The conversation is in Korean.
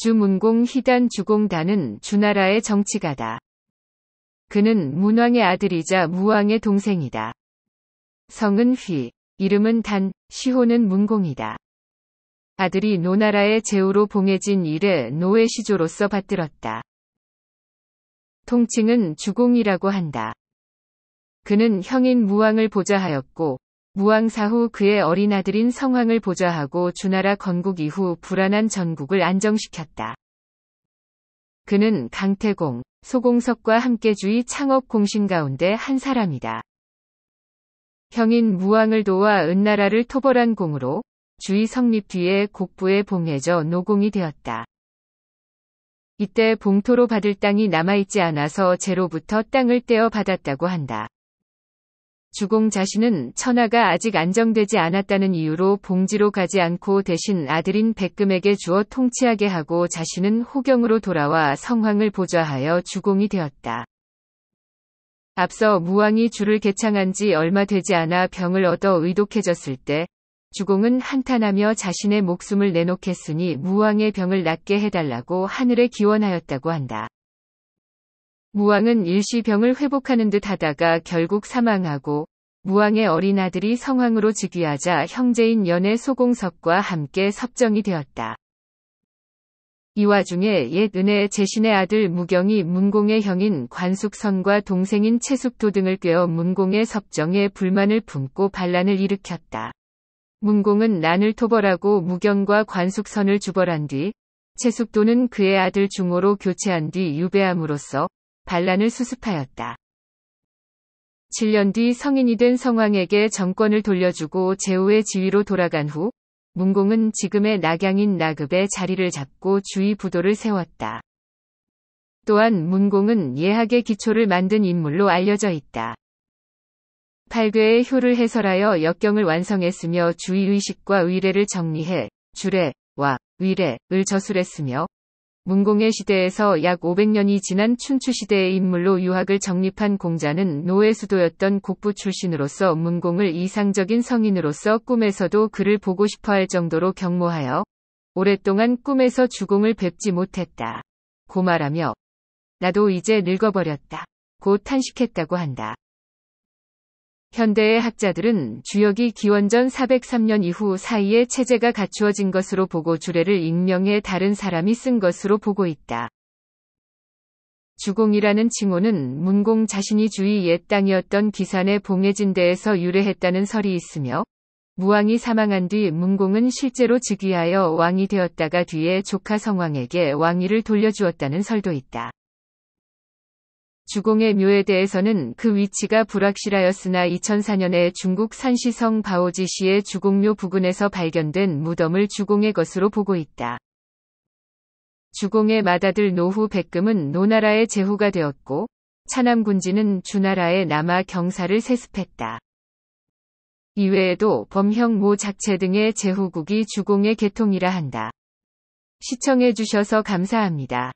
주문공 희단 주공단은 주나라의 정치가다. 그는 문왕의 아들이자 무왕의 동생이다. 성은 휘, 이름은 단, 시호는 문공이다. 아들이 노나라의 제후로 봉해진 이래 노예시조로서 받들었다. 통칭은 주공이라고 한다. 그는 형인 무왕을 보좌하였고 무왕사후 그의 어린아들인 성황을 보좌하고 주나라 건국 이후 불안한 전국을 안정시켰다. 그는 강태공, 소공석과 함께 주의 창업 공신 가운데 한 사람이다. 형인 무왕을 도와 은나라를 토벌한 공으로 주의 성립 뒤에 곡부에 봉해져 노공이 되었다. 이때 봉토로 받을 땅이 남아있지 않아서 제로부터 땅을 떼어 받았다고 한다. 주공 자신은 천하가 아직 안정되지 않았다는 이유로 봉지로 가지 않고 대신 아들인 백금에게 주어 통치하게 하고 자신은 호경으로 돌아와 성황을 보좌하여 주공이 되었다. 앞서 무왕이 주를 개창한 지 얼마 되지 않아 병을 얻어 의독해졌을 때 주공은 한탄하며 자신의 목숨을 내놓겠으니 무왕의 병을 낫게 해달라고 하늘에 기원하였다고 한다. 무왕은 일시 병을 회복하는 듯 하다가 결국 사망하고 무왕의 어린 아들이 성황으로 즉위하자 형제인 연애 소공석과 함께 섭정이 되었다. 이 와중에 옛 은혜 제신의 아들 무경이 문공의 형인 관숙선과 동생인 채숙도 등을 꿰어 문공의 섭정에 불만을 품고 반란을 일으켰다. 문공은 난을 토벌하고 무경과 관숙선을 주벌한 뒤 채숙도는 그의 아들 중호로 교체한 뒤 유배함으로써 반란을 수습하였다. 7년 뒤 성인이 된 성왕에게 정권을 돌려주고 제후의 지위로 돌아간 후 문공은 지금의 낙양인 나급의 자리를 잡고 주위 부도를 세웠다. 또한 문공은 예학의 기초를 만든 인물로 알려져 있다. 팔괘의 효를 해설하여 역경을 완성했으며 주의 의식과 의례를 정리해 주례와 의례을 저술했으며 문공의 시대에서 약 500년이 지난 춘추시대의 인물로 유학을 정립한 공자는 노예 수도였던 곡부 출신으로서 문공을 이상적인 성인으로서 꿈에서도 그를 보고 싶어 할 정도로 경모하여 오랫동안 꿈에서 주공을 뵙지 못했다. 고말하며 나도 이제 늙어버렸다. 곧 탄식했다고 한다. 현대의 학자들은 주역이 기원전 403년 이후 사이에 체제가 갖추어진 것으로 보고 주례를 익명의 다른 사람이 쓴 것으로 보고 있다. 주공이라는 칭호는 문공 자신이 주위 옛 땅이었던 기산의 봉해진대에서 유래했다는 설이 있으며 무왕이 사망한 뒤 문공은 실제로 즉위하여 왕이 되었다가 뒤에 조카 성왕에게 왕위를 돌려주었다는 설도 있다. 주공의 묘에 대해서는 그 위치가 불확실하였으나 2004년에 중국 산시성 바오지시의 주공묘 부근에서 발견된 무덤을 주공의 것으로 보고 있다. 주공의 맏아들 노후 백금은 노나라의 제후가 되었고 차남군지는 주나라의 남아 경사를 세습했다. 이외에도 범형 모 작체 등의 제후국이 주공의 계통이라 한다. 시청해주셔서 감사합니다.